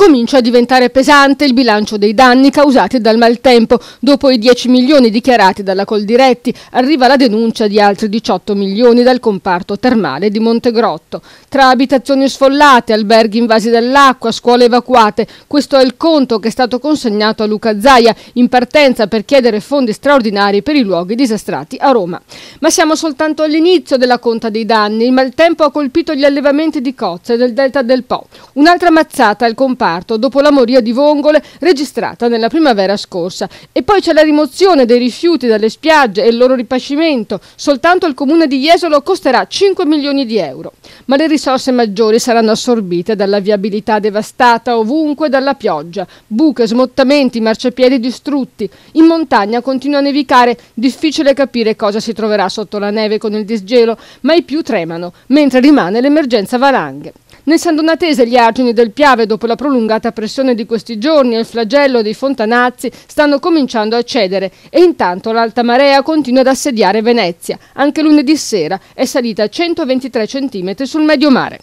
Comincia a diventare pesante il bilancio dei danni causati dal maltempo. Dopo i 10 milioni dichiarati dalla Coldiretti, arriva la denuncia di altri 18 milioni dal comparto termale di Montegrotto. Tra abitazioni sfollate, alberghi invasi dall'acqua, scuole evacuate, questo è il conto che è stato consegnato a Luca Zaia in partenza per chiedere fondi straordinari per i luoghi disastrati a Roma. Ma siamo soltanto all'inizio della conta dei danni. Il maltempo ha colpito gli allevamenti di cozze del delta del Po. Un'altra mazzata al comparto dopo la moria di vongole registrata nella primavera scorsa. E poi c'è la rimozione dei rifiuti dalle spiagge e il loro ripascimento. Soltanto il comune di Jesolo costerà 5 milioni di euro. Ma le risorse maggiori saranno assorbite dalla viabilità devastata ovunque dalla pioggia. Buche, smottamenti, marciapiedi distrutti. In montagna continua a nevicare. Difficile capire cosa si troverà sotto la neve con il disgelo, mai più tremano, mentre rimane l'emergenza valanghe. Nel San Donatese gli argini del Piave, dopo la prolungata pressione di questi giorni e il flagello dei fontanazzi, stanno cominciando a cedere e intanto l'alta marea continua ad assediare Venezia. Anche lunedì sera è salita a 123 cm sul medio mare.